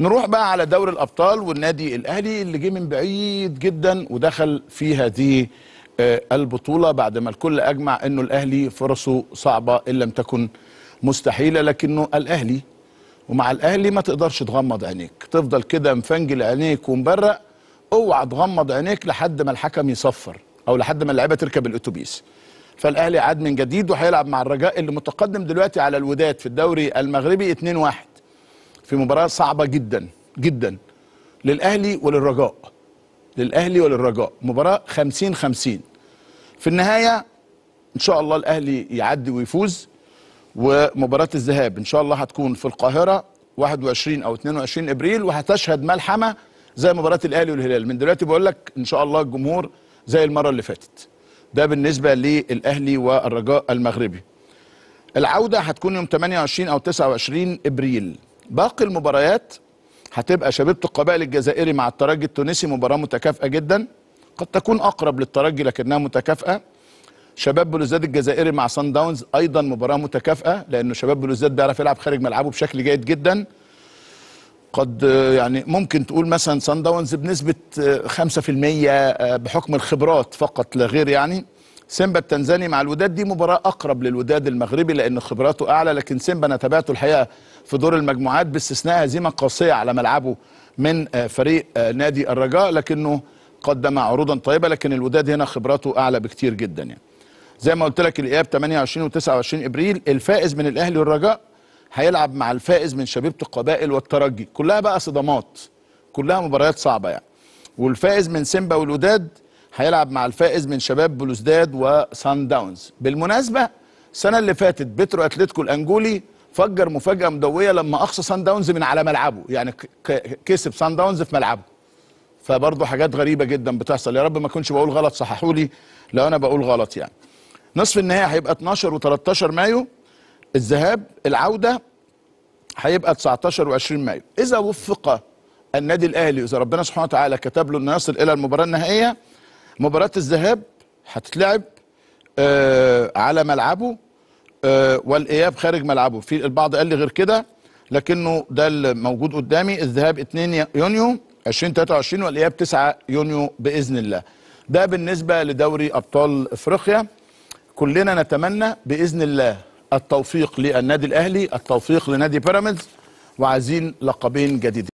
نروح بقى على دوري الابطال والنادي الاهلي اللي جه من بعيد جدا ودخل في هذه آه، البطوله بعد ما الكل اجمع انه الاهلي فرصه صعبه ان لم تكن مستحيله لكنه الاهلي ومع الاهلي ما تقدرش تغمض عينيك تفضل كده مفنجل عينيك ومبرق اوعى تغمض عينيك لحد ما الحكم يصفر او لحد ما اللعيبه تركب الاتوبيس فالاهلي عاد من جديد وهيلعب مع الرجاء اللي متقدم دلوقتي على الوداد في الدوري المغربي 2-1 في مباراه صعبه جدا جدا للاهلي وللرجاء للاهلي وللرجاء مباراه 50 50 في النهايه ان شاء الله الاهلي يعدي ويفوز ومباراه الذهاب ان شاء الله هتكون في القاهره 21 او 22 ابريل وهتشهد ملحمه زي مباراه الاهلي والهلال من دلوقتي بقول لك ان شاء الله الجمهور زي المره اللي فاتت ده بالنسبه للاهلي والرجاء المغربي العوده هتكون يوم 28 او 29 ابريل باقي المباريات هتبقى شبيبه القبائل الجزائري مع الترجي التونسي مباراه متكافئه جدا قد تكون اقرب للترجي لكنها متكافئه شباب بلوزداد الجزائري مع سان داونز ايضا مباراه متكافئه لانه شباب بلوزداد بيعرف يلعب خارج ملعبه بشكل جيد جدا قد يعني ممكن تقول مثلا سان داونز بنسبه 5% آه، بحكم الخبرات فقط لا غير يعني سيمبا التنزاني مع الوداد دي مباراة أقرب للوداد المغربي لأن خبراته أعلى لكن سيمبا أنا تابعته الحقيقة في دور المجموعات باستثناء هزيمة قاسية على ملعبه من آه، فريق آه، نادي الرجاء لكنه قدم عروضا طيبة لكن الوداد هنا خبراته أعلى بكتير جدا يعني زي ما قلت لك الإياب 28 و 29 إبريل الفائز من الأهلي والرجاء هيلعب مع الفائز من شبيبة القبائل والترجي كلها بقى صدمات كلها مباريات صعبة يعني والفائز من سيمبا والوداد هيلعب مع الفائز من شباب بلوزداد وسان داونز بالمناسبه السنه اللي فاتت بترو اتلتيكو الانجولي فجر مفاجاه مدويه لما اقصى سان داونز من على ملعبه يعني كسب سان داونز في ملعبه فبرضه حاجات غريبه جدا بتحصل يا رب ما اكونش بقول غلط صححوا لي لو انا بقول غلط يعني نصف النهائي هيبقى 12 و13 مايو الذهاب العوده هيبقى 19 و20 مايو اذا وفق النادي الاهلي اذا ربنا سبحانه وتعالى كتب له انه يصل الى المباراه النهائيه مباراه الذهاب هتتلعب آه على ملعبه آه والاياب خارج ملعبه في البعض قال لي غير كده لكنه ده الموجود قدامي الذهاب 2 يونيو 2023 والاياب 9 يونيو باذن الله ده بالنسبه لدوري ابطال افريقيا كلنا نتمنى باذن الله التوفيق للنادي الاهلي التوفيق لنادي بيراميدز وعايزين لقبين جديدين